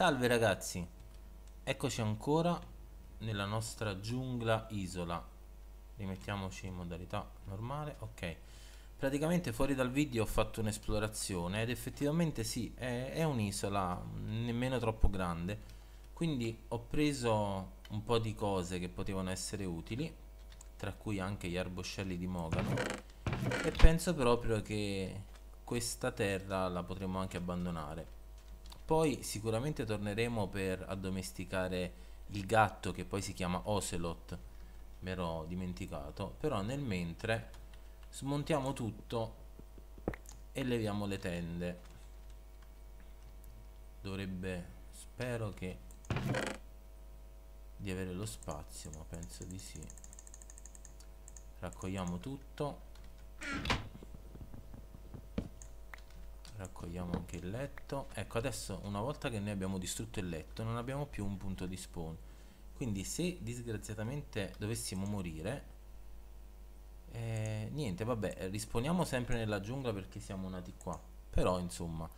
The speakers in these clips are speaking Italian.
Salve ragazzi, eccoci ancora nella nostra giungla isola. Rimettiamoci in modalità normale, ok. Praticamente fuori dal video ho fatto un'esplorazione ed effettivamente sì, è, è un'isola nemmeno troppo grande. Quindi ho preso un po' di cose che potevano essere utili, tra cui anche gli arboscelli di Mogano. E penso proprio che questa terra la potremmo anche abbandonare poi sicuramente torneremo per addomesticare il gatto che poi si chiama Ocelot, me l'ho dimenticato, però nel mentre smontiamo tutto e leviamo le tende. Dovrebbe, spero che di avere lo spazio, ma penso di sì. Raccogliamo tutto raccogliamo anche il letto ecco adesso una volta che noi abbiamo distrutto il letto non abbiamo più un punto di spawn quindi se disgraziatamente dovessimo morire eh, niente vabbè risponiamo sempre nella giungla perché siamo nati qua però insomma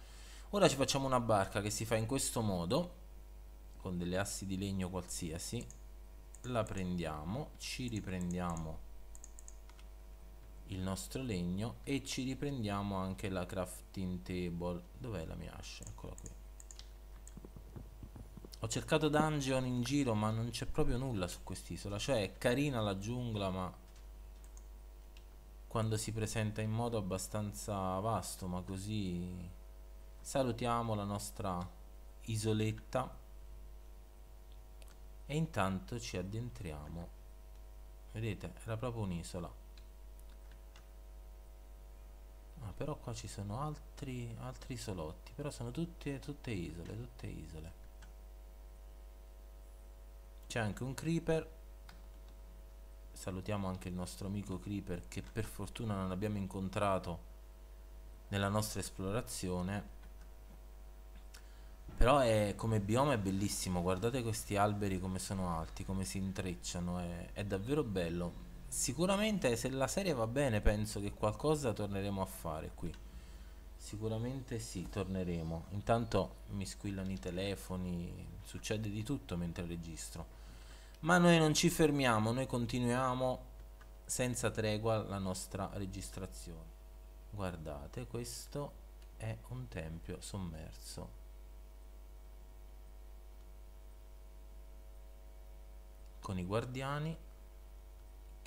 ora ci facciamo una barca che si fa in questo modo con delle assi di legno qualsiasi la prendiamo ci riprendiamo il nostro legno e ci riprendiamo anche la crafting table dov'è la mia ascia? eccola qui ho cercato dungeon in giro ma non c'è proprio nulla su quest'isola cioè è carina la giungla ma quando si presenta in modo abbastanza vasto ma così salutiamo la nostra isoletta e intanto ci addentriamo vedete era proprio un'isola ah, però qua ci sono altri, altri isolotti però sono tutte, tutte isole tutte isole c'è anche un creeper salutiamo anche il nostro amico creeper che per fortuna non abbiamo incontrato nella nostra esplorazione però è, come bioma è bellissimo guardate questi alberi come sono alti come si intrecciano è, è davvero bello sicuramente se la serie va bene penso che qualcosa torneremo a fare qui sicuramente sì torneremo intanto mi squillano i telefoni succede di tutto mentre registro ma noi non ci fermiamo noi continuiamo senza tregua la nostra registrazione guardate questo è un tempio sommerso con i guardiani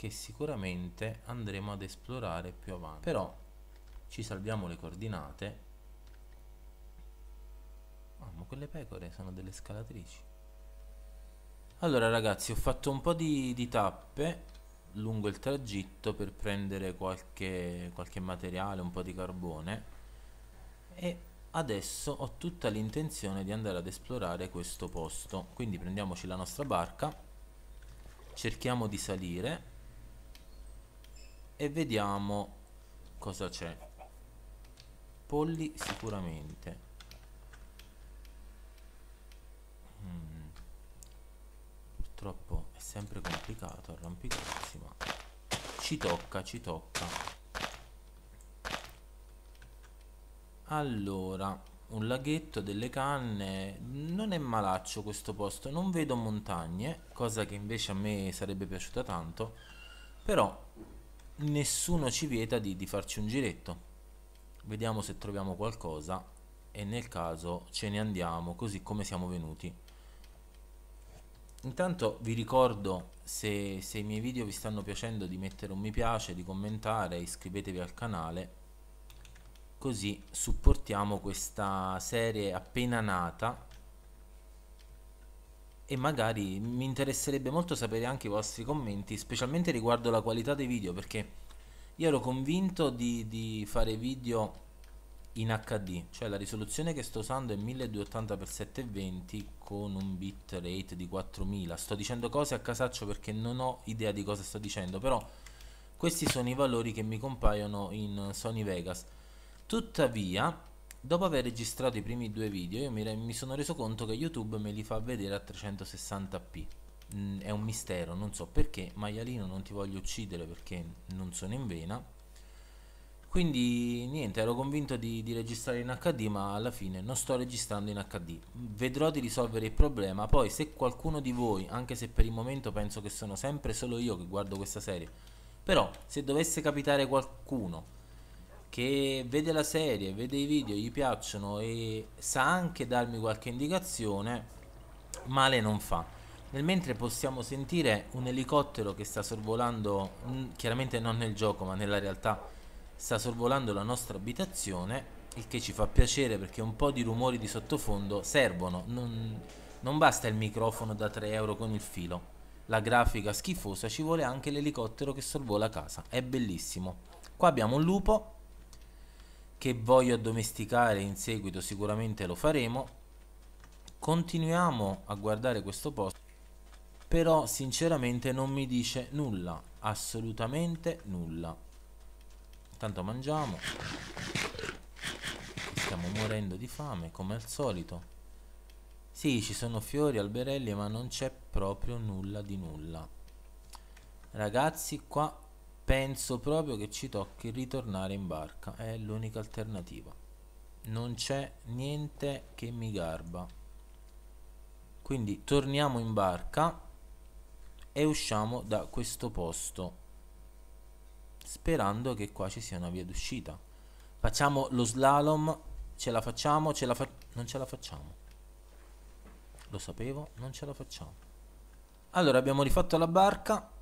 che sicuramente andremo ad esplorare più avanti però ci salviamo le coordinate ah ma quelle pecore sono delle scalatrici allora ragazzi ho fatto un po' di, di tappe lungo il tragitto per prendere qualche, qualche materiale un po' di carbone e adesso ho tutta l'intenzione di andare ad esplorare questo posto quindi prendiamoci la nostra barca cerchiamo di salire e vediamo cosa c'è polli sicuramente mm. purtroppo è sempre complicato arrampicarsi ma ci tocca ci tocca allora un laghetto, delle canne, non è malaccio questo posto, non vedo montagne, cosa che invece a me sarebbe piaciuta tanto, però nessuno ci vieta di, di farci un giretto. Vediamo se troviamo qualcosa e nel caso ce ne andiamo così come siamo venuti. Intanto vi ricordo se, se, i miei video vi stanno piacendo di mettere un mi piace, di commentare, iscrivetevi al canale così supportiamo questa serie appena nata e magari mi interesserebbe molto sapere anche i vostri commenti, specialmente riguardo la qualità dei video, perché io ero convinto di, di fare video in HD, cioè la risoluzione che sto usando è 1280x720 con un bitrate di 4000. Sto dicendo cose a casaccio perché non ho idea di cosa sto dicendo, però questi sono i valori che mi compaiono in Sony Vegas. Tuttavia, Dopo aver registrato i primi due video io mi, mi sono reso conto che YouTube me li fa vedere a 360p. Mm, è un mistero, non so perché, maialino non ti voglio uccidere perché non sono in vena. Quindi niente, ero convinto di, di registrare in HD ma alla fine non sto registrando in HD. Vedrò di risolvere il problema, poi se qualcuno di voi, anche se per il momento penso che sono sempre solo io che guardo questa serie, però se dovesse capitare qualcuno che vede la serie, vede i video, gli piacciono e sa anche darmi qualche indicazione, male non fa. Nel mentre possiamo sentire un elicottero che sta sorvolando, chiaramente non nel gioco ma nella realtà, sta sorvolando la nostra abitazione, il che ci fa piacere perché un po' di rumori di sottofondo servono, non, non basta il microfono da 3 euro con il filo, la grafica schifosa, ci vuole anche l'elicottero che sorvola casa, è bellissimo. Qua abbiamo un lupo che voglio addomesticare in seguito sicuramente lo faremo continuiamo a guardare questo posto però sinceramente non mi dice nulla assolutamente nulla tanto mangiamo stiamo morendo di fame come al solito sì ci sono fiori alberelli ma non c'è proprio nulla di nulla ragazzi qua Penso proprio che ci tocchi ritornare in barca, è l'unica alternativa. Non c'è niente che mi garba. Quindi torniamo in barca e usciamo da questo posto, sperando che qua ci sia una via d'uscita. Facciamo lo slalom, ce la facciamo, ce la fa non ce la facciamo. Lo sapevo, non ce la facciamo. Allora abbiamo rifatto la barca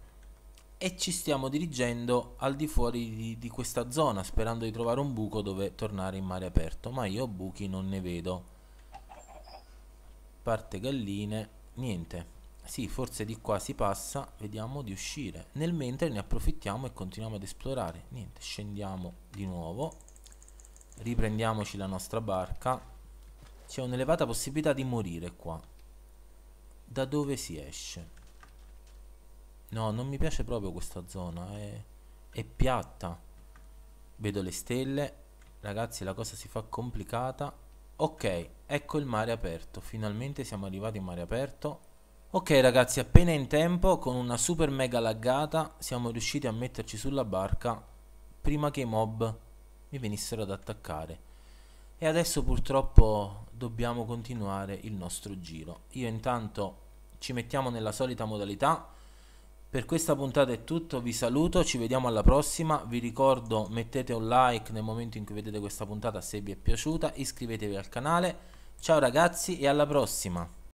e ci stiamo dirigendo al di fuori di, di, questa zona sperando di trovare un buco dove tornare in mare aperto ma io buchi non ne vedo parte galline niente sì forse di qua si passa vediamo di uscire nel mentre ne approfittiamo e continuiamo ad esplorare niente scendiamo di nuovo riprendiamoci la nostra barca c'è un'elevata possibilità di morire qua da dove si esce No, non mi piace proprio questa zona, è, è piatta. Vedo le stelle, ragazzi la cosa si fa complicata. Ok, ecco il mare aperto, finalmente siamo arrivati in mare aperto. Ok ragazzi, appena in tempo, con una super mega laggata, siamo riusciti a metterci sulla barca prima che i mob mi venissero ad attaccare. E adesso purtroppo dobbiamo continuare il nostro giro. Io intanto ci mettiamo nella solita modalità per questa puntata è tutto, vi saluto, ci vediamo alla prossima, vi ricordo mettete un like nel momento in cui vedete questa puntata se vi è piaciuta, iscrivetevi al canale, ciao ragazzi e alla prossima!